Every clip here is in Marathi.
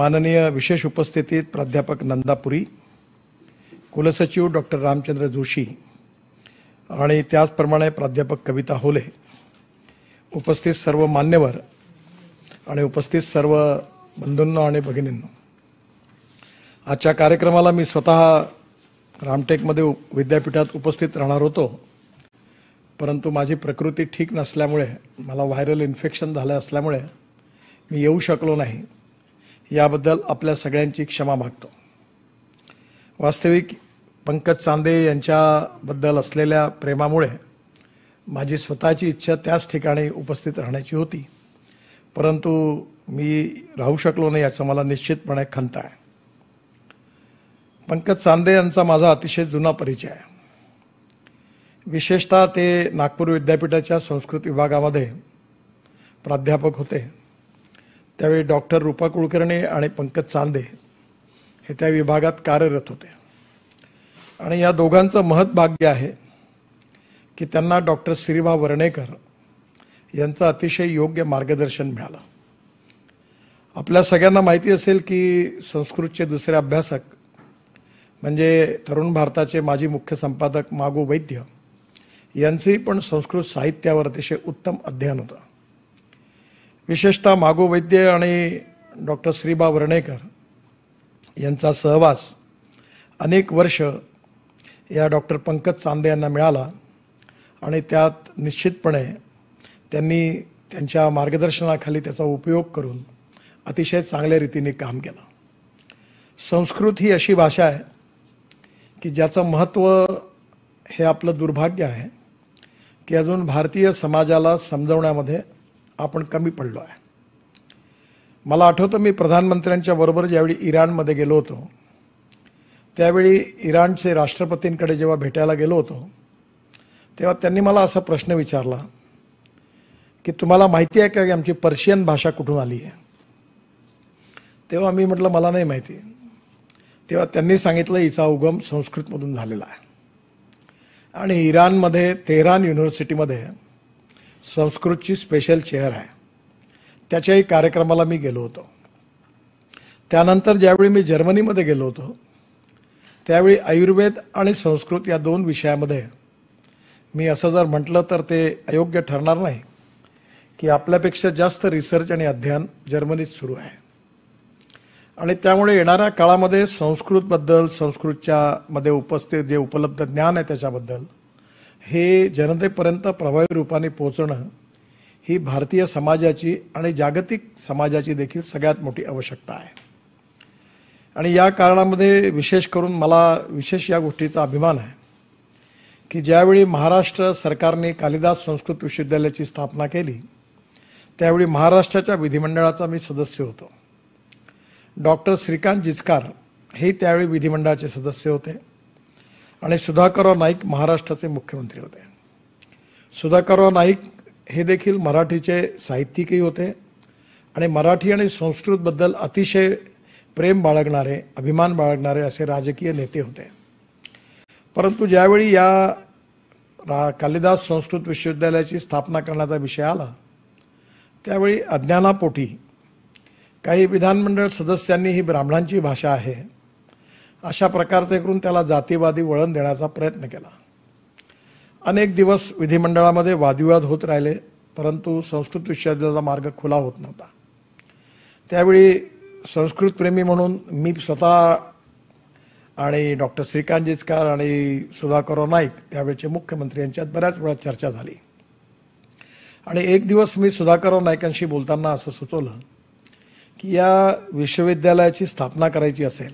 माननीय विशेष उपस्थितीत प्राध्यापक नंदापुरी कुलसचिव डॉक्टर रामचंद्र जोशी आणि त्याचप्रमाणे प्राध्यापक कविता होले उपस्थित सर्व मान्यवर आणि उपस्थित सर्व बंधूंना आणि भगिनींनो आजच्या कार्यक्रमाला मी स्वतः रामटेकमध्ये विद्यापीठात उपस्थित राहणार होतो परंतु माझी प्रकृती ठीक नसल्यामुळे मला व्हायरल इन्फेक्शन झालं असल्यामुळे मी येऊ शकलो नाही याबद्दल आपल्या सगळ्यांची क्षमा मागतो वास्तविक पंकज चांदे यांच्याबद्दल असलेल्या प्रेमामुळे माझी स्वतःची इच्छा त्याच ठिकाणी उपस्थित राहण्याची होती परंतु मी राहू शकलो नाही याचं मला निश्चितपणे खंत आहे पंकज चांदे यांचा माझा अतिशय जुना परिचय आहे विशेषतः ते नागपूर विद्यापीठाच्या संस्कृत विभागामध्ये प्राध्यापक होते त्यावेळी डॉक्टर रूपा कुलकर्णी आणि पंकज चांदे हे त्या विभागात कार्यरत होते आणि या दोघांचं महत् भाग्य आहे की त्यांना डॉक्टर श्रीभा वर्णेकर यांचं अतिशय योग्य मार्गदर्शन मिळालं आपल्या सगळ्यांना माहिती असेल की संस्कृतचे दुसरे अभ्यासक म्हणजे तरुण भारताचे माजी मुख्य संपादक मागू वैद्य यांचंही पण संस्कृत साहित्यावर अतिशय उत्तम अध्ययन होतं विशेषतः मागो वैद्य आणि डॉक्टर श्रीबा वर्णेकर यांचा सहवास अनेक वर्ष या डॉक्टर पंकज चांदे यांना मिळाला आणि त्यात निश्चितपणे त्यांनी त्यांच्या मार्गदर्शनाखाली त्याचा उपयोग करून अतिशय चांगल्या रीतीने काम केलं संस्कृत ही अशी भाषा आहे की ज्याचं महत्त्व हे आपलं दुर्भाग्य आहे की अजून भारतीय समाजाला समजवण्यामध्ये आपण कमी पडलो आहे मला आठवतं मी प्रधानमंत्र्यांच्या बरोबर ज्यावेळी इराणमध्ये गेलो होतो त्यावेळी इराणचे राष्ट्रपतींकडे जेव्हा भेटायला गेलो होतो तेव्हा त्यांनी मला असा प्रश्न विचारला की तुम्हाला माहिती आहे का की आमची पर्शियन भाषा कुठून आली आहे तेव्हा मी म्हटलं मला नाही माहिती तेव्हा त्यांनी सांगितलं हिचा उगम संस्कृतमधून झालेला आहे आणि इराणमध्ये तेहरान युनिव्हर्सिटीमध्ये संस्कृतची स्पेशल चेअर आहे त्याच्याही कार्यक्रमाला मी गेलो होतो त्यानंतर ज्यावेळी मी जर्मनीमध्ये गेलो होतो त्यावेळी आयुर्वेद आणि संस्कृत या दोन विषयामध्ये मी असं जर म्हटलं तर ते अयोग्य ठरणार नाही की आपल्यापेक्षा जास्त रिसर्च आणि अध्ययन जर्मनीत सुरू आहे आणि त्यामुळे येणाऱ्या काळामध्ये संस्कृतबद्दल संस्कृतच्या मध्ये उपस्थित जे उपलब्ध ज्ञान आहे त्याच्याबद्दल हे जनतेपर्यंत प्रभावी रूपाने पोहोचणं ही भारतीय समाजाची आणि जागतिक समाजाची देखील सगळ्यात मोठी आवश्यकता आहे आणि या कारणामध्ये विशेष करून मला विशेष या गोष्टीचा अभिमान आहे की ज्यावेळी महाराष्ट्र सरकारने कालिदास संस्कृत विश्वविद्यालयाची स्थापना केली त्यावेळी महाराष्ट्राच्या विधिमंडळाचा मी सदस्य होतो डॉक्टर श्रीकांत जिचकार हे त्यावेळी विधिमंडळाचे सदस्य होते आणि सुधाकरराव नाईक महाराष्ट्राचे मुख्यमंत्री होते सुधाकरराव नाईक हे देखील मराठीचे साहित्यिकही होते आणि मराठी आणि संस्कृतबद्दल अतिशय प्रेम बाळगणारे अभिमान बाळगणारे असे राजकीय नेते होते परंतु ज्यावेळी या रा कालिदास संस्कृत विश्वविद्यालयाची स्थापना करण्याचा विषय आला त्यावेळी अज्ञानापोटी काही विधानमंडळ सदस्यांनी ही ब्राह्मणांची भाषा आहे अशा प्रकारचे करून त्याला जातीवादी वळण देण्याचा प्रयत्न केला अनेक दिवस विधिमंडळामध्ये वादविवाद होत राहिले परंतु संस्कृत विश्वविद्यालयाचा मार्ग खुला होत नव्हता त्यावेळी संस्कृतप्रेमी म्हणून मी स्वतः आणि डॉक्टर श्रीकांत जिचकार आणि सुधाकर नाईक त्यावेळेचे मुख्यमंत्री यांच्यात बऱ्याच वेळा चर्चा झाली आणि एक दिवस मी सुधाकरराव नाईकांशी बोलताना असं सुचवलं की या विश्वविद्यालयाची स्थापना करायची असेल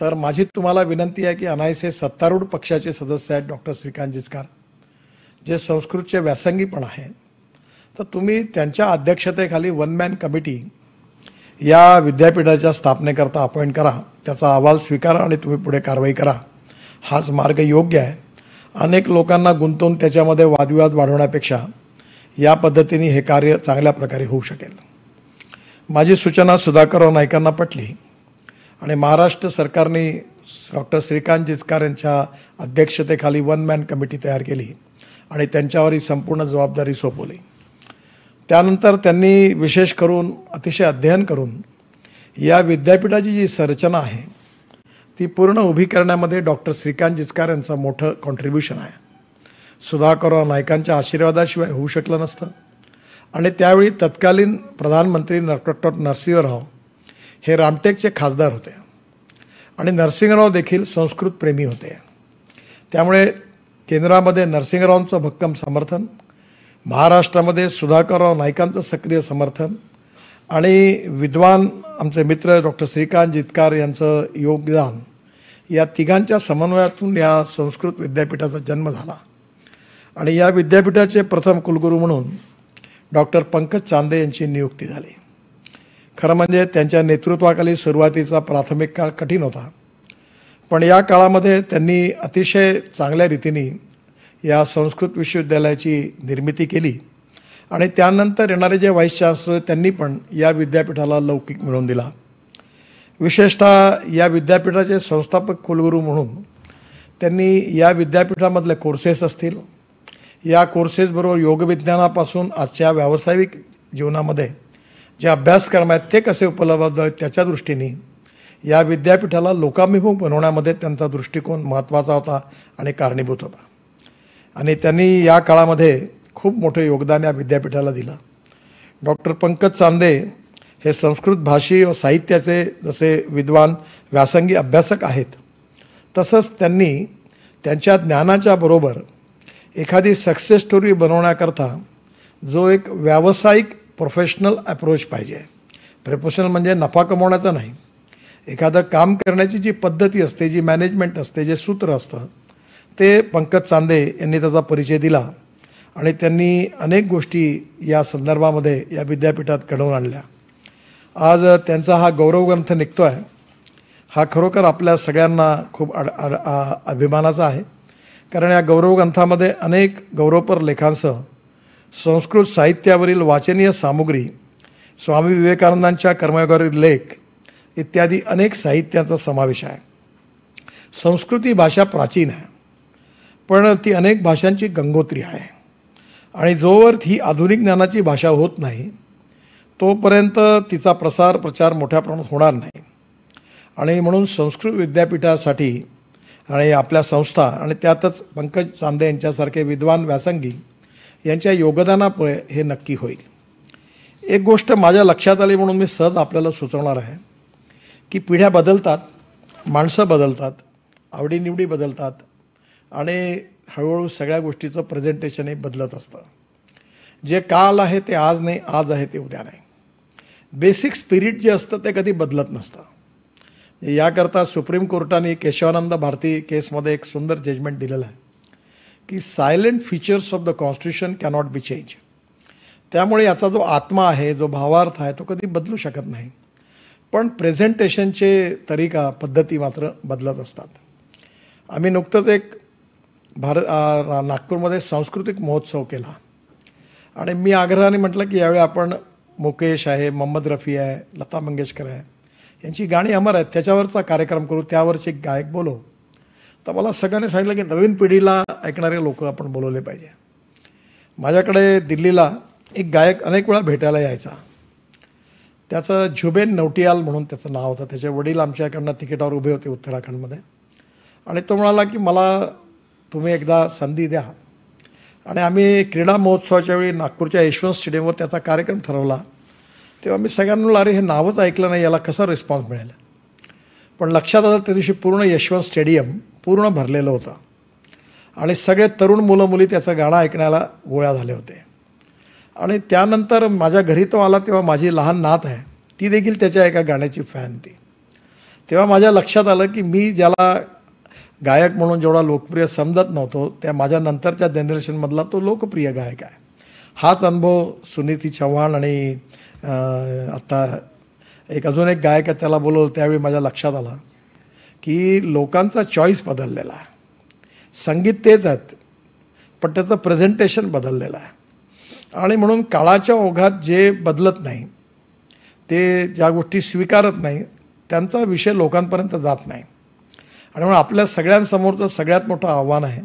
तर माझी तुम्हाला विनंती आहे की अनायसे सत्तारूढ पक्षाचे सदस्य आहेत डॉक्टर श्रीकांत जिचकार जे संस्कृतचे व्यासंगी पण आहे तर तुम्ही त्यांच्या अध्यक्षतेखाली वन मॅन कमिटी या विद्यापीठाच्या स्थापनेकरता अपॉइंट करा त्याचा अहवाल स्वीकारा आणि तुम्ही पुढे कारवाई करा हाच मार्ग योग्य आहे अनेक लोकांना गुंतवून त्याच्यामध्ये वादविवाद वाढवण्यापेक्षा या पद्धतीने हे कार्य चांगल्या प्रकारे होऊ शकेल माझी सूचना सुधाकर नायकांना पटली आणि महाराष्ट्र सरकारने डॉक्टर श्रीकांत जिचकार यांच्या अध्यक्षतेखाली वन मॅन कमिटी तयार केली आणि त्यांच्यावर ही संपूर्ण जबाबदारी सोपवली त्यानंतर त्यांनी विशेष करून अतिशय अध्ययन करून या विद्यापीठाची जी संरचना आहे ती पूर्ण उभी करण्यामध्ये डॉक्टर श्रीकांत जिचकार यांचं मोठं कॉन्ट्रीब्युशन आहे सुधाकरराव नायकांच्या आशीर्वादाशिवाय होऊ शकलं नसतं आणि त्यावेळी तत्कालीन प्रधानमंत्री डॉक्टर नरसिंहराव हे रामटेकचे खासदार होते आणि नरसिंहराव देखील संस्कृत प्रेमी होते त्यामुळे केंद्रामध्ये नरसिंहरावांचं भक्कम समर्थन महाराष्ट्रामध्ये सुधाकरराव नाईकांचं सक्रिय समर्थन आणि विद्वान आमचे मित्र डॉक्टर श्रीकांत जितकार यांचं योगदान या तिघांच्या समन्वयातून या संस्कृत विद्यापीठाचा जन्म झाला आणि या विद्यापीठाचे प्रथम कुलगुरू म्हणून डॉक्टर पंकज चांदे यांची नियुक्ती झाली खरं म्हणजे त्यांच्या नेतृत्वाखाली सुरुवातीचा प्राथमिक काळ कठीण होता पण या काळामध्ये त्यांनी अतिशय चांगल्या रीतीने या संस्कृत विश्वविद्यालयाची निर्मिती केली आणि त्यानंतर येणारे जे व्हाईस चान्सलर त्यांनी पण या विद्यापीठाला लौकिक मिळवून दिला विशेषतः या विद्यापीठाचे संस्थापक कुलगुरू म्हणून त्यांनी या विद्यापीठामधले कोर्सेस असतील या कोर्सेसबरोबर योगविज्ञानापासून आजच्या व्यावसायिक जीवनामध्ये जे अभ्यासक्रम आहेत ते कसे उपलब्ध आहेत त्याच्या दृष्टीने या विद्यापीठाला लोकाभिमुख बनवण्यामध्ये त्यांचा दृष्टिकोन महत्त्वाचा होता आणि कारणीभूत होता आणि त्यांनी या काळामध्ये खूप मोठं योगदान या विद्यापीठाला दिलं डॉक्टर पंकज चांदे हे संस्कृत भाषी व साहित्याचे जसे विद्वान व्यासंगी अभ्यासक आहेत तसंच त्यांनी त्यांच्या ज्ञानाच्या बरोबर एखादी सक्सेस स्टोरी बनवण्याकरता जो एक व्यावसायिक प्रोफेशनल अप्रोच पाहिजे प्रोफेशनल म्हणजे नफा कमवण्याचा नाही एखादं काम करण्याची जी पद्धती असते जी मॅनेजमेंट असते जे सूत्र असतं ते पंकज चांदे यांनी त्याचा परिचय दिला आणि त्यांनी अनेक गोष्टी या संदर्भामध्ये या विद्यापीठात घडवून आणल्या आज त्यांचा हा गौरव ग्रंथ निघतो आहे हा खरोखर आपल्या सगळ्यांना खूप अड अभिमानाचा आहे कारण या गौरव ग्रंथामध्ये अनेक गौरवपर लेखांसह संस्कृत साहित्यावरील वाचनीय सामुग्री स्वामी विवेकानंदांच्या कर्मयोगावरील लेख इत्यादी अनेक साहित्याचा समावेश आहे संस्कृत ही भाषा प्राचीन आहे पण ती अनेक भाषांची गंगोत्री आहे आणि जोवर ही आधुनिक ज्ञानाची भाषा होत नाही तोपर्यंत तिचा प्रसार प्रचार मोठ्या प्रमाणात होणार नाही आणि म्हणून संस्कृत विद्यापीठासाठी आणि आपल्या संस्था आणि त्यातच पंकज चांदे यांच्यासारखे विद्वान व्यासंगी यांच्या योगदानामुळे हे नक्की होईल एक गोष्ट माझ्या लक्षात आली म्हणून मी सहज आपल्याला सुचवणार आहे की पिढ्या बदलतात माणसं बदलतात आवडीनिवडी बदलतात आणि हळूहळू सगळ्या गोष्टीचं प्रेझेंटेशन हे बदलत असतं जे काल आहे ते आज नाही आज आहे ते उद्या नाही बेसिक स्पिरिट जे असतं ते कधी बदलत नसतं याकरता सुप्रीम कोर्टाने केशवानंद भारती केसमध्ये एक सुंदर जजमेंट दिलेलं आहे की silent features of the constitution cannot be change त्यामुळे याचा जो आत्मा आहे जो भावार्थ आहे तो कधी बदलू शकत नाही पण प्रेझेंटेशनचे तरीका पद्धती मात्र बदलत असतात आम्ही नुकतंच एक भारत नागपूरमध्ये सांस्कृतिक महोत्सव केला आणि मी आग्रहाने म्हटलं की यावेळी आपण मुकेश आहे मोहम्मद रफी आहे लता मंगेशकर आहे यांची गाणी अमर आहेत त्याच्यावरचा कार्यक्रम करू त्यावरचे गायक बोलो तर मला सगळ्यांनी सांगितलं की नवीन पिढीला ऐकणारे लोक आपण बोलवले पाहिजे माझ्याकडे दिल्लीला एक गायक अनेक वेळा भेटायला यायचा त्याचं झुबेन नवटियाल म्हणून त्याचं नाव होतं त्याचे वडील आमच्याकडनं तिकिटावर उभे होते उत्तराखंडमध्ये आणि तो म्हणाला की मला तुम्ही एकदा संधी द्या आणि आम्ही क्रीडा महोत्सवाच्या वेळी नागपूरच्या यशवंत स्टेडियमवर त्याचा कार्यक्रम ठरवला तेव्हा मी सगळ्यांना अरे हे नावच ऐकलं नाही याला कसा रिस्पॉन्स मिळेल पण लक्षात आलं त्या दिवशी पूर्ण यशवंत स्टेडियम पूर्ण भरलेलं होतं आणि सगळे तरुण मुलं मुली त्याचं गाणं ऐकण्याला गोळ्या झाले होते आणि त्यानंतर माझ्या घरी तो आला तेव्हा माझी लहान नात आहे ती देखील त्याच्या एका गाण्याची फॅन ती तेव्हा माझ्या लक्षात आलं की मी ज्याला गायक म्हणून जेवढा लोकप्रिय समजत नव्हतो त्या माझ्या नंतरच्या जनरेशनमधला तो लोकप्रिय गायक आहे हाच अनुभव सुनीती चव्हाण आणि आत्ता एक अजून एक गायक आहे त्याला बोलवलं त्यावेळी माझ्या लक्षात आला की लोकांचा चॉईस बदललेला आहे संगीत तेच आहेत पण त्याचं प्रेझेंटेशन बदललेलं आहे आणि म्हणून काळाच्या ओघात जे बदलत नाही ते ज्या गोष्टी स्वीकारत नाही त्यांचा विषय लोकांपर्यंत जात नाही आणि म्हणून आपल्या सगळ्यांसमोरचं सगळ्यात मोठं आव्हान आहे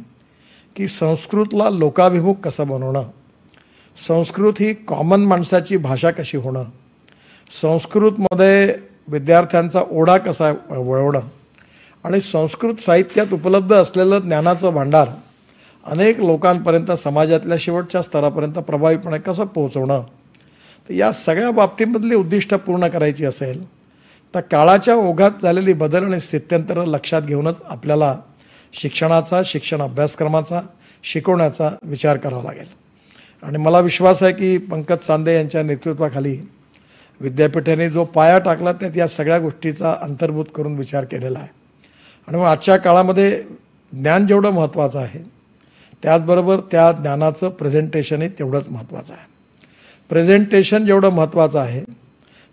की संस्कृतला लोकाभिमुख कसं बनवणं संस्कृत ही कॉमन माणसाची भाषा कशी होणं संस्कृतमध्ये विद्यार्थ्यांचा ओढा कसा वळवणं आणि संस्कृत साहित्यात उपलब्ध असलेलं ज्ञानाचं भांडार अनेक लोकांपर्यंत समाजातल्या शेवटच्या स्तरापर्यंत प्रभावीपणे कसं पोहोचवणं तर या सगळ्या बाबतीमधली उद्दिष्ट पूर्ण करायची असेल तर काळाच्या ओघात झालेली बदल आणि स्थित्यंतर लक्षात घेऊनच आपल्याला शिक्षणाचा शिक्षण अभ्यासक्रमाचा शिकवण्याचा विचार करावा लागेल आणि मला विश्वास आहे की पंकज चांदे यांच्या नेतृत्वाखाली विद्यापीठाने जो पाया टाकला त्यात या सगळ्या गोष्टीचा अंतर्भूत करून विचार केलेला आहे आणि मग आजच्या काळामध्ये ज्ञान जेवढं महत्त्वाचं आहे त्याचबरोबर त्या ज्ञानाचं प्रेझेंटेशनही तेवढंच महत्त्वाचं आहे प्रेझेंटेशन जेवढं महत्त्वाचं आहे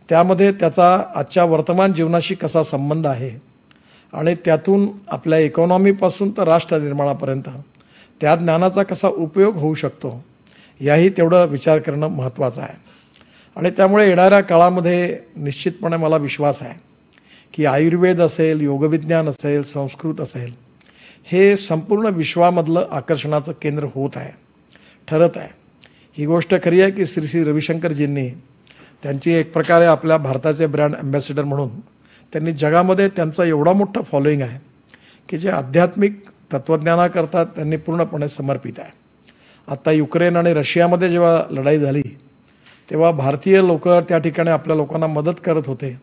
त्यामध्ये त्याचा आजच्या वर्तमान जीवनाशी कसा संबंध आहे आणि त्यातून आपल्या इकॉनॉमीपासून तर राष्ट्र निर्माणापर्यंत त्या ज्ञानाचा कसा उपयोग होऊ शकतो याही तेवढं विचार करणं महत्त्वाचं आहे आणि त्यामुळे येणाऱ्या काळामध्ये निश्चितपणे मला विश्वास आहे की आयुर्वेद असेल योगविज्ञान असेल संस्कृत असेल हे संपूर्ण विश्वामधलं आकर्षणाचं केंद्र होत आहे ठरत आहे ही गोष्ट खरी आहे की श्री श्री रविशंकरजींनी त्यांची एक प्रकारे आपल्या भारताचे ब्रँड अँबॅसेडर म्हणून त्यांनी जगामध्ये त्यांचा एवढा मोठा फॉलोईंग आहे की जे आध्यात्मिक तत्त्वज्ञानाकरता त्यांनी पूर्णपणे समर्पित आहे आत्ता युक्रेन आणि रशियामध्ये जेव्हा लढाई झाली तेव्हा भारतीय लोक त्या ठिकाणी आपल्या लोकांना मदत करत होते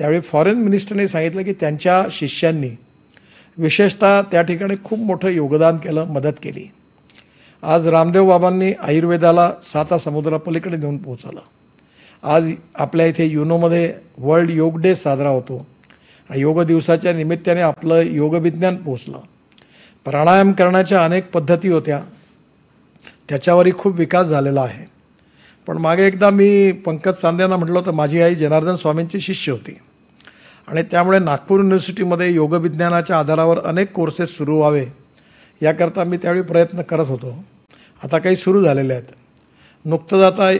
त्यावेळी फॉरेन मिनिस्टरने सांगितलं की त्यांच्या शिष्यांनी विशेषतः त्या ठिकाणी खूप मोठं योगदान केलं मदत केली आज रामदेव बाबांनी आयुर्वेदाला साता समुद्रापलीकडे नेऊन पोहोचवलं आज आपल्या इथे युनोमध्ये वर्ल्ड योग डे साजरा होतो आणि योग दिवसाच्या निमित्ताने आपलं योगविज्ञान पोचलं प्राणायाम करण्याच्या अनेक पद्धती होत्या त्याच्यावरही खूप विकास झालेला आहे पण मागे एकदा मी पंकज सांद्यांना म्हटलं होतं माझी आई जनार्दन स्वामींची शिष्य होती आणि त्यामुळे नागपूर युनिव्हर्सिटीमध्ये योगविज्ञानाच्या आधारावर अनेक कोर्सेस सुरू व्हावे याकरता मी त्यावेळी प्रयत्न करत होतो आता काही सुरू झालेले आहेत नुकतंच आता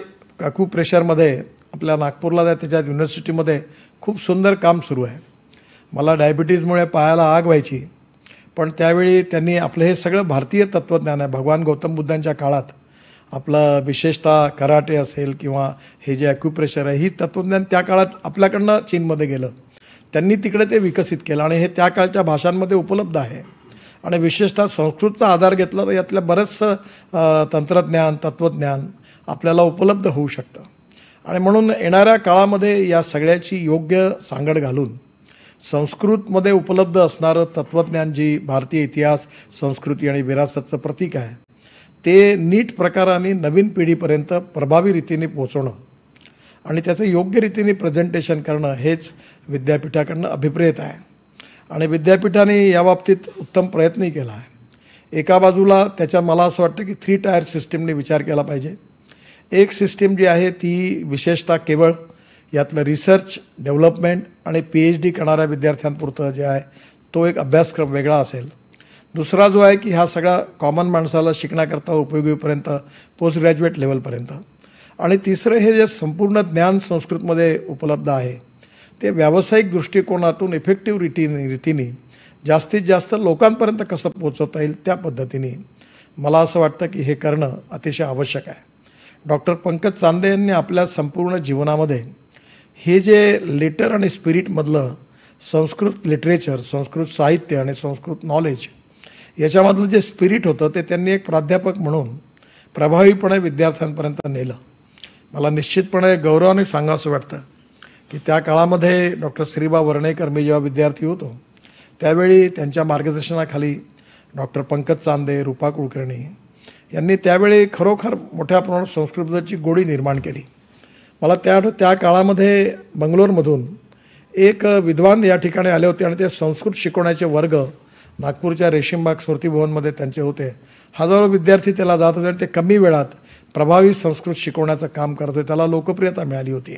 काकू प्रेशरमध्ये आपल्या नागपूरला त्याच्या युनिव्हर्सिटीमध्ये खूप सुंदर काम सुरू आहे मला डायबिटीजमुळे पायाला आग व्हायची पण त्यावेळी त्यांनी आपलं हे सगळं भारतीय तत्त्वज्ञान आहे भगवान गौतम बुद्धांच्या काळात आपलं विशेषतः कराटे असेल किंवा हे जे ॲक्युप्रेशर आहे ही तत्त्वज्ञान त्या काळात आपल्याकडनं चीनमध्ये गेलं त्यांनी तिकडे ते विकसित केलं आणि हे त्या काळच्या भाषांमध्ये उपलब्ध आहे आणि विशेषतः संस्कृतचा आधार घेतला तर यातलं बरंचसं तंत्रज्ञान तत्त्वज्ञान आपल्याला उपलब्ध होऊ शकतं आणि म्हणून येणाऱ्या काळामध्ये या सगळ्याची योग्य सांगड घालून संस्कृतमध्ये उपलब्ध असणारं तत्त्वज्ञान जी भारतीय इतिहास संस्कृती आणि विरासतचं प्रतीक आहे ते नीट प्रकाराने नवीन पिढीपर्यंत प्रभावी रीतीने पोहोचवणं आणि त्याचं योग्य रीतीने प्रेझेंटेशन करणं हेच विद्यापीठाकडनं अभिप्रेत आहे आणि विद्यापीठाने याबाबतीत उत्तम प्रयत्नही केला आहे एका बाजूला त्याच्या मला असं वाटतं की थ्री टायर सिस्टीमने विचार केला पाहिजे एक सिस्टीम जी आहे ती विशेषतः केवळ यातलं रिसर्च डेव्हलपमेंट आणि पी एच डी करणाऱ्या विद्यार्थ्यांपुरतं जे आहे तो एक अभ्यासक्रम वेगळा असेल दुसरा जो आहे की हा सगळा कॉमन माणसाला शिकण्याकरता उपयोगीपर्यंत पोस्ट ग्रॅज्युएट लेवलपर्यंत आणि तिसरं हे जे संपूर्ण ज्ञान संस्कृतमध्ये उपलब्ध आहे ते व्यावसायिक दृष्टिकोनातून इफेक्टिव्ह रीती रीतीने जास्तीत जास्त लोकांपर्यंत कसं पोचवता येईल त्या पद्धतीने मला असं वाटतं की हे करणं अतिशय आवश्यक आहे डॉक्टर पंकज चांदे यांनी आपल्या संपूर्ण जीवनामध्ये हे जे लेटर आणि स्पिरिटमधलं संस्कृत लिटरेचर संस्कृत साहित्य आणि संस्कृत नॉलेज याच्यामधलं जे स्पिरिट होतं ते त्यांनी एक प्राध्यापक म्हणून प्रभावीपणे विद्यार्थ्यांपर्यंत नेलं मला निश्चितपणे गौरवाने असं वाटतं की त्या काळामध्ये डॉक्टर श्रीबा वर्णेकर मी जेव्हा विद्यार्थी होतो त्यावेळी त्यांच्या मार्गदर्शनाखाली डॉक्टर पंकज चांदे रूपा कुलकर्णी यांनी त्यावेळी खरोखर मोठ्या प्रमाणात संस्कृतची गोडी निर्माण केली मला त्या त्या काळामध्ये बंगलोरमधून एक विद्वान या ठिकाणी आले होते आणि ते संस्कृत शिकवण्याचे वर्ग नागपूरच्या रेशीमबाग स्मृतीभवनमध्ये त्यांचे होते हजारो विद्यार्थी त्याला जात होते आणि ते कमी वेळात प्रभावी संस्कृत शिकवण्याचं काम करत करतोय त्याला लोकप्रियता मिळाली होती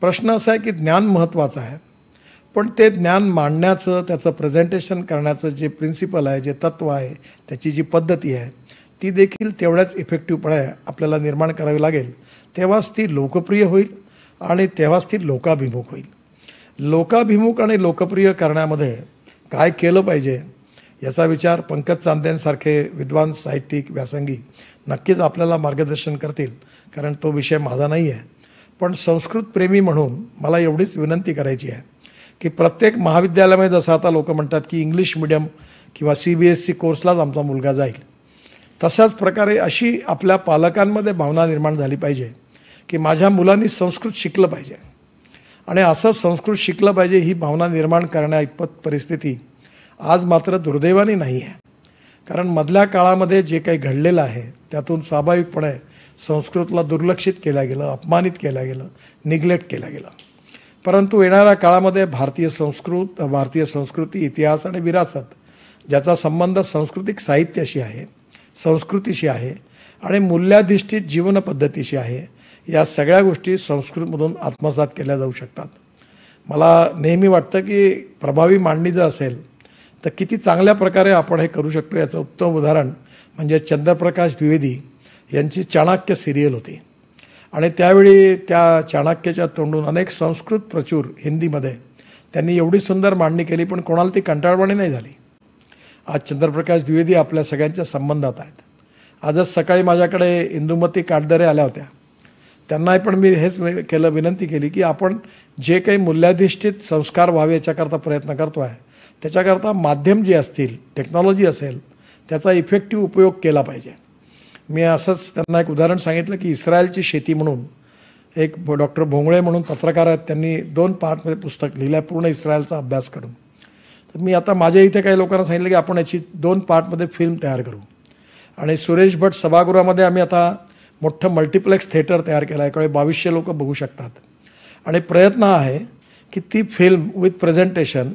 प्रश्न असा आहे की ज्ञान महत्त्वाचं आहे पण ते ज्ञान मांडण्याचं त्याचं प्रेझेंटेशन करण्याचं जे प्रिन्सिपल आहे जे तत्त्व आहे त्याची जी पद्धती आहे ती देखील तेवढ्याच इफेक्टिव्हपणे आपल्याला निर्माण करावी लागेल तेव्हाच ती लोकप्रिय होईल आणि तेव्हाच ती लोकाभिमुख होईल लोकाभिमुख आणि लोकप्रिय करण्यामध्ये काय केलं पाहिजे याचा विचार पंकज चांदेंसारखे विद्वान साहित्यिक व्यासंगी नक्कीच आपल्याला मार्गदर्शन करतील कारण तो विषय माझा नाही आहे पण संस्कृतप्रेमी म्हणून मला एवढीच विनंती करायची आहे की प्रत्येक महाविद्यालयामध्ये जसं आता लोक म्हणतात की इंग्लिश मिडियम किंवा सी बी एस सी कोर्सलाच आमचा मुलगा जाईल तशाच प्रकारे अशी आपल्या पालकांमध्ये भावना निर्माण झाली पाहिजे की माझ्या मुलांनी संस्कृत शिकलं पाहिजे आणि असं संस्कृत शिकलं पाहिजे ही भावना निर्माण करण्या परिस्थिती आज मात्र दुर्दैवाने नाही आहे कारण मधल्या काळामध्ये जे काही घडलेलं आहे त्यातून स्वाभाविकपणे संस्कृतला दुर्लक्षित केलं गेलं अपमानित केलं गेलं निग्लेक्ट केलं गेलं परंतु येणाऱ्या काळामध्ये भारतीय संस्कृत भारतीय संस्कृती इतिहास आणि विरासत ज्याचा संबंध सांस्कृतिक साहित्याशी आहे संस्कृतीशी आहे आणि मूल्याधिष्ठित जीवनपद्धतीशी आहे या सगळ्या गोष्टी संस्कृतमधून आत्मसात केल्या जाऊ शकतात मला नेहमी वाटतं की प्रभावी मांडणी जर असेल तर किती चांगल्या प्रकारे आपण हे करू शकतो याचं उत्तम उदाहरण म्हणजे चंद्रप्रकाश द्विवेदी यांची चाणक्य सिरियल होती आणि त्यावेळी त्या चाणक्याच्या तोंडून अनेक संस्कृत प्रचूर हिंदीमध्ये त्यांनी एवढी सुंदर मांडणी केली पण कोणाला ती कंटाळवाणी नाही झाली आज चंद्रप्रकाश द्विवेदी आपल्या सगळ्यांच्या संबंधात आहेत आजच सकाळी माझ्याकडे इंदुमती काटदरे आल्या होत्या त्यांनाही पण मी हेच केलं विनंती केली की आपण जे काही मूल्याधिष्ठित संस्कार व्हावे याच्याकरता प्रयत्न करतो आहे त्याच्याकरता माध्यम जे असतील टेक्नॉलॉजी असेल त्याचा इफेक्टिव्ह उपयोग केला पाहिजे मी असंच त्यांना एक उदाहरण सांगितलं की इस्रायलची शेती म्हणून एक डॉक्टर भोंगळे म्हणून पत्रकार आहेत त्यांनी दोन पार्टमध्ये पुस्तक लिहिलं आहे पूर्ण इस्रायलचा अभ्यास करून तर मी आता माझ्या इथे काही लोकांना सांगितलं की आपण याची दोन पार्टमध्ये फिल्म तयार करू आणि सुरेश भट सभागृहामध्ये आम्ही आता मोठं मल्टिप्लेक्स थिएटर तयार केलं आहे त्यामुळे बावीसशे लोक बघू शकतात आणि प्रयत्न आहे की ती फिल्म विथ प्रेझेंटेशन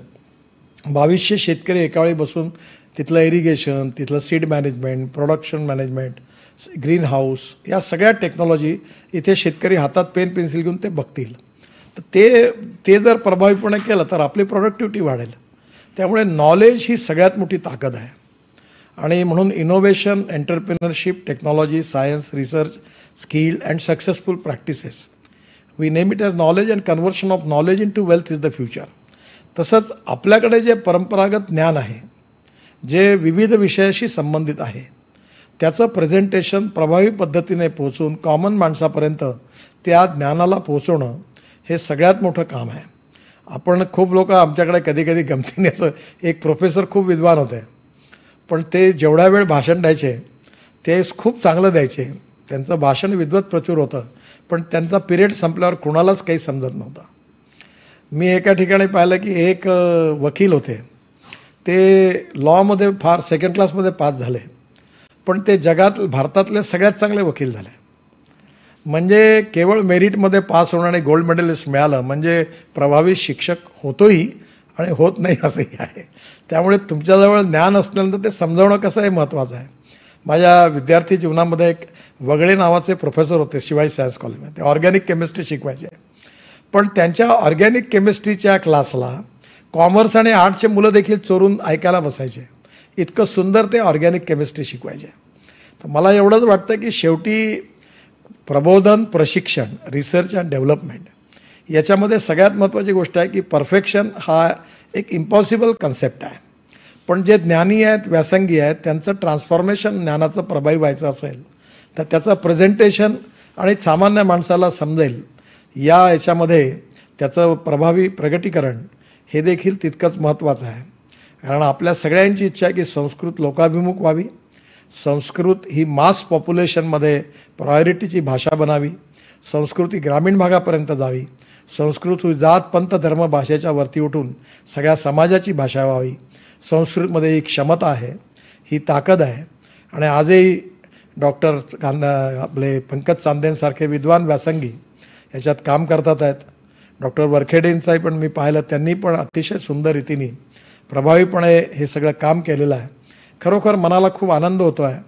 बावीसशे शेतकरी एकावेळी बसून तिथलं इरिगेशन तिथलं seed management production management green house या सगळ्या टेक्नॉलॉजी इथे शेतकरी हातात पेन पेन्सिल घेऊन ते बघतील तर ते ते जर प्रभावीपणे केलं तर आपली प्रोडक्टिव्हिटी वाढेल त्यामुळे नॉलेज ही सगळ्यात मोठी ताकद आहे आणि म्हणून innovation entrepreneurship technology science research skill and successful practices we name it as knowledge and conversion of knowledge in to wealth is the future तसंच आपल्याकडे जे परंपरागत ज्ञान आहे जे विविध विषयाशी संबंधित आहे त्याचं प्रेझेंटेशन प्रभावी पद्धतीने पोहोचून कॉमन माणसापर्यंत त्या ज्ञानाला पोहोचवणं हे सगळ्यात मोठं काम आहे आपण खूप लोक आमच्याकडे कधीकधी कधी गमतीने असं एक प्रोफेसर खूप विद्वान होते पण ते जेवढ्या वेळ भाषण द्यायचे ते खूप चांगलं द्यायचे त्यांचं भाषण विद्वत प्रचूर होतं पण त्यांचा पिरियड संपल्यावर कुणालाच काही समजत नव्हता मी एका ठिकाणी पाहिलं की एक वकील होते ते लॉमध्ये फार सेकंड क्लासमध्ये पास झाले पण ते जगात भारतातले सगळ्यात चांगले वकील झाले म्हणजे केवळ मेरिटमध्ये पास होणं आणि गोल्ड मेडलिस्ट मिळालं म्हणजे प्रभावी शिक्षक होतोही आणि होत नाही असंही आहे त्यामुळे तुमच्याजवळ ज्ञान असल्यानंतर ते समजावणं कसं हे महत्त्वाचं आहे माझ्या विद्यार्थी जीवनामध्ये एक वगळे नावाचे प्रोफेसर होते शिवाजी सायन्स कॉलेजमध्ये ते ऑर्गॅनिक केमिस्ट्री शिकवायचे पण त्यांच्या ऑर्गॅनिक केमिस्ट्रीच्या क्लासला कॉमर्स आणि आर्ट्सचे मुलं देखील चोरून ऐकायला बसायचे इतकं सुंदर ते ऑर्गॅनिक केमिस्ट्री शिकवायचे तर मला एवढंच वाटतं की शेवटी प्रबोधन प्रशिक्षण रिसर्च अँड डेव्हलपमेंट याच्यामध्ये सगळ्यात महत्त्वाची गोष्ट आहे की परफेक्शन हा एक इम्पॉसिबल कन्सेप्ट आहे पण जे ज्ञानी आहेत व्यासंगी आहेत त्यांचं ट्रान्सफॉर्मेशन ज्ञानाचं प्रभावी व्हायचं असेल तर त्याचं प्रेझेंटेशन आणि सामान्य माणसाला समजेल या याच्यामध्ये त्याचं प्रभावी प्रगतीकरण हे देखील तितकंच महत्त्वाचं आहे कारण आपल्या सगळ्यांची इच्छा आहे की संस्कृत लोकाभिमुख व्हावी संस्कृत ही मास पॉप्युलेशनमध्ये प्रायोरिटीची भाषा बनावी संस्कृती ग्रामीण भागापर्यंत जावी संस्कृत ही जात पंत धर्म भाषेच्या वरती उठून सगळ्या समाजाची भाषा व्हावी संस्कृतमध्ये ही क्षमता आहे ही ताकद आहे आणि आजही डॉक्टर आपले पंकज चांदेंसारखे विद्वान व्यासंगी याच्यात काम करतात आहेत डॉक्टर वरखेडेंचाही पण मी पाहिलं त्यांनी पण अतिशय सुंदर रीतीने प्रभावीपणे हे सगळं काम केलेलं आहे खरोखर मनाला खूप आनंद होतो आहे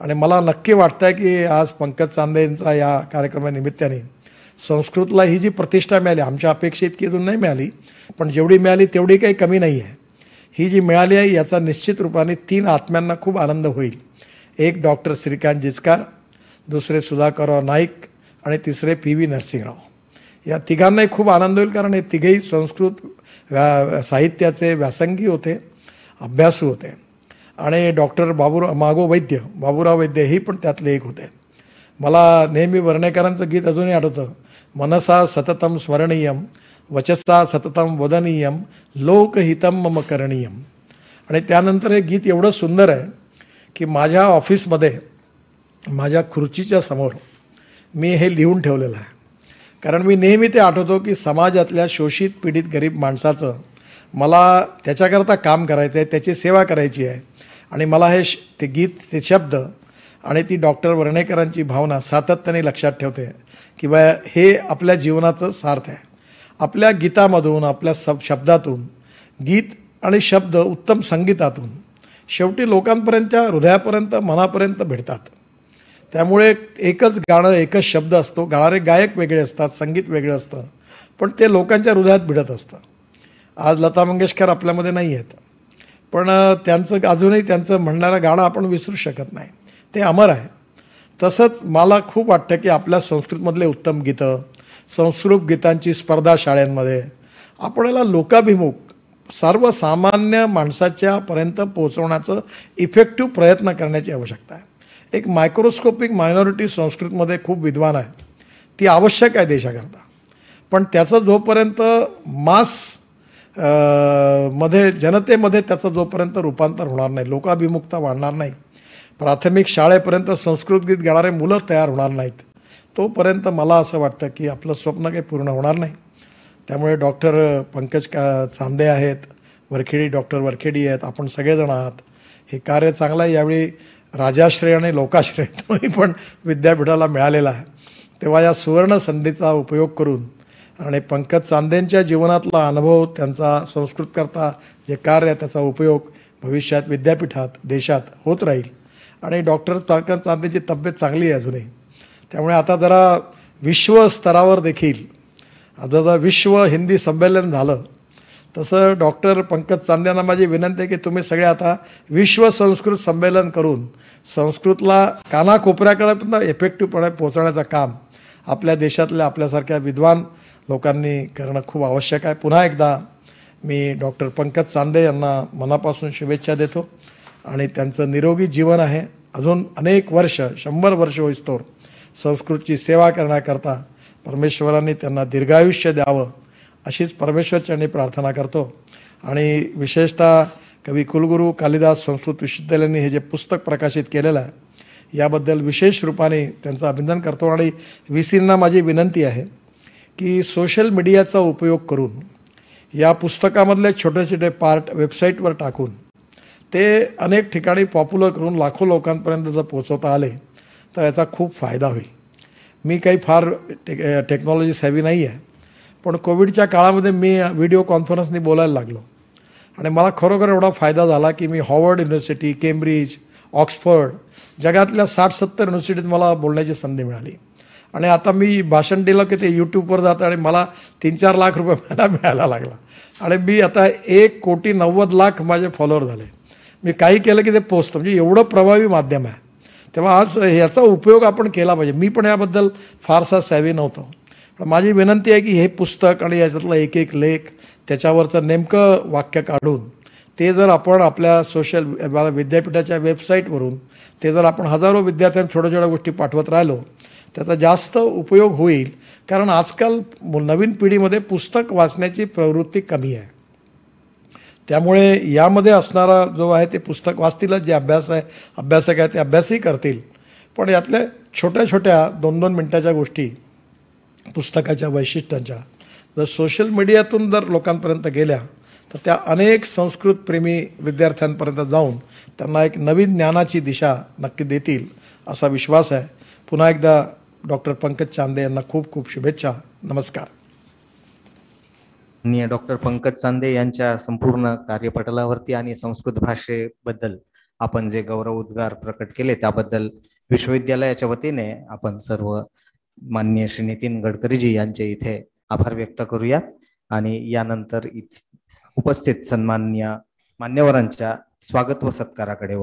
आणि मला नक्की वाटतं आहे की आज पंकज चांदेंचा या कार्यक्रमानिमित्ताने संस्कृतला ही जी प्रतिष्ठा मिळाली आमच्या अपेक्षा इतकी अजून नाही मिळाली पण जेवढी मिळाली तेवढी काही कमी नाही आहे ही जी मिळाली आहे याचा निश्चित रूपाने तीन आत्म्यांना खूप आनंद होईल एक डॉक्टर श्रीकांत जिचकार दुसरे सुधाकरराव नाईक आणि तिसरे पी व्ही नरसिंहराव या तिघांनाही खूप आनंद होईल कारण हे तिघेही संस्कृत व्या साहित्याचे व्यासंगी होते अभ्यासू होते आणि डॉक्टर बाबूराव मागो वैद्य बाबूराव वैद्य हे पण त्यातले एक होते मला नेहमी वर्णेकरांचं गीत अजूनही आठवतं मनसा सततम स्मरणीयम वचसा सततम वदनीयम लोकहितम मम करणीयम आणि त्यानंतर हे गीत एवढं सुंदर आहे की माझ्या ऑफिसमध्ये माझ्या खुर्चीच्या समोर मी हे लिहून ठेवलेलं आहे कारण मी नेहमी ते आठवतो की समाजातल्या शोषित पीडित गरीब माणसाचं मला त्याच्याकरता काम करायचं आहे त्याची सेवा करायची आहे आणि मला हे श ते गीत ते शब्द आणि ती डॉक्टर वर्णेकरांची भावना सातत्याने लक्षात ठेवते की बा हे आपल्या जीवनाचं सार्थ आहे आपल्या गीतामधून आपल्या सब शब्दातून गीत आणि शब्द उत्तम संगीतातून शेवटी लोकांपर्यंतच्या हृदयापर्यंत मनापर्यंत भेटतात त्यामुळे एकच गाणं एकच शब्द असतो गाणारे गायक वेगळे असतात संगीत वेगळं असतं पण ते लोकांच्या हृदयात भिडत असतं आज लता मंगेशकर आपल्यामध्ये नाही आहेत पण त्यांचं अजूनही त्यांचं म्हणणारं गाणं आपण विसरू शकत नाही ते अमर आहे तसंच मला खूप वाटतं की आपल्या संस्कृतमधले उत्तम गीतं संस्कृत गीतांची स्पर्धा शाळांमध्ये आपल्याला लोकाभिमुख सर्वसामान्य माणसाच्यापर्यंत पोहोचवण्याचं इफेक्टिव्ह प्रयत्न करण्याची आवश्यकता आहे एक मायक्रोस्कोपिक मायनॉरिटी संस्कृतमध्ये खूप विद्वान आहे ती आवश्यक आहे देशाकरता पण त्याचा जोपर्यंत मास मध्ये जनतेमध्ये त्याचं जोपर्यंत रूपांतर होणार नाही लोकाभिमुखता वाढणार नाही प्राथमिक शाळेपर्यंत संस्कृत गीत गाणारे मुलं तयार होणार नाहीत तोपर्यंत मला असं वाटतं की आपलं स्वप्न काही पूर्ण होणार नाही त्यामुळे डॉक्टर पंकज का चांदे आहेत वरखेडी डॉक्टर वरखेडी आहेत आपण सगळेजण आहात हे कार्य चांगलं आहे यावेळी राजाश्रय आणि लोकाश्रय दोन्ही पण विद्यापीठाला मिळालेला आहे तेव्हा या सुवर्ण संधीचा उपयोग करून आणि पंकज चांदेंच्या जीवनातला अनुभव त्यांचा संस्कृत जे कार्य त्याचा उपयोग भविष्यात विद्यापीठात देशात होत राहील आणि डॉक्टर पंकज चांदेंची तब्येत चांगली आहे अजूनही त्यामुळे आता जरा विश्वस्तरावर देखील आता जर विश्व हिंदी संमेलन झालं तसं डॉक्टर पंकज चांद्यांना माझी विनंती आहे की तुम्ही सगळे आता विश्व संस्कृत संमेलन करून संस्कृतला कानाकोपऱ्याकडे पण इफेक्टिव्हपणे पोहोचवण्याचं काम आपल्या देशातल्या आपल्यासारख्या विद्वान लोकांनी करणं खूप आवश्यक आहे पुन्हा एकदा मी डॉक्टर पंकज चांदे यांना मनापासून शुभेच्छा देतो आणि त्यांचं निरोगी जीवन आहे अजून अनेक वर्ष शंभर वर्ष होईस्तोर संस्कृतची सेवा करण्याकरता परमेश्वरांनी त्यांना दीर्घायुष्य द्यावं अशीच परमेश्वरच्या प्रार्थना करतो आणि विशेषतः कवी कुलगुरू कालिदास संस्कृत विश्वविद्यालयांनी हे जे पुस्तक प्रकाशित केलेलं आहे याबद्दल विशेष रूपाने त्यांचं अभिनंदन करतो आणि वी सींना माझी विनंती आहे की सोशल मीडियाचा उपयोग करून या पुस्तकामधले छोटे छोटे पार्ट वेबसाईटवर टाकून ते अनेक ठिकाणी पॉप्युलर करून लाखो लोकांपर्यंत जर पोचवता आले तर याचा खूप फायदा होईल मी काही फार टेक टेक्नॉलॉजी सेवी नाही आहे पण कोविडच्या काळामध्ये मी व्हिडिओ कॉन्फरन्सनी बोलायला लागलो आणि मला खरोखर एवढा फायदा झाला की मी हॉवर्ड युनिव्हर्सिटी केम्ब्रिज ऑक्सफर्ड जगातल्या साठ सत्तर युनिव्हर्सिटीत मला बोलण्याची संधी मिळाली आणि आता मी भाषण दिलं की ते यूट्यूबवर जातं आणि मला तीन चार लाख रुपये मला मिळायला लागला आणि मी आता एक कोटी नव्वद लाख माझे फॉलोअर झाले मी काही केलं की ते पोचतं म्हणजे एवढं प्रभावी माध्यम आहे तेव्हा आज ह्याचा उपयोग आपण केला पाहिजे मी पण याबद्दल फारसा सॅवी नव्हतो पण माझी विनंती आहे की हे पुस्तक आणि याच्यातला एक एक लेख त्याच्यावरचं नेमकं वाक्य काढून ते जर आपण आपल्या सोशल विद्यापीठाच्या वेबसाईटवरून ते जर आपण हजारो विद्यार्थ्यांना छोट्या छोट्या गोष्टी पाठवत राहिलो त्याचा जास्त उपयोग होईल कारण आजकाल नवीन पिढीमध्ये पुस्तक वाचण्याची प्रवृत्ती कमी आहे त्यामुळे यामध्ये असणारा जो आहे ते पुस्तक वाचतीलच जे अभ्यास आहे अभ्यासक आहे ते अभ्यासही करतील पण यातल्या छोट्या छोट्या दोन दोन मिनटाच्या गोष्टी पुस्तकाच्या वैशिष्ट्यांच्या जर सोशल मीडियातून जर लोकांपर्यंत गेल्या तर त्या अनेक संस्कृतप्रेमी विद्यार्थ्यांपर्यंत जाऊन त्यांना एक नवीन ज्ञानाची दिशा नक्की देतील असा विश्वास आहे पुन्हा एकदा डॉक्टर पंकज चांदे यांना खूप खूप शुभेच्छा नमस्कार डॉक्टर पंकज चांदे यांच्या संपूर्ण कार्यपटलावरती आणि संस्कृत भाषेबद्दल आपण जे गौरव उद्गार प्रकट केले त्याबद्दल विश्वविद्यालयाच्या वतीने आपण सर्व माननीय श्री नितीन गडकरीजी यांचे इथे आभार व्यक्त करूयात आणि यानंतर उपस्थित सन्माननीय मान्यवरांच्या स्वागत व सत्काराकडे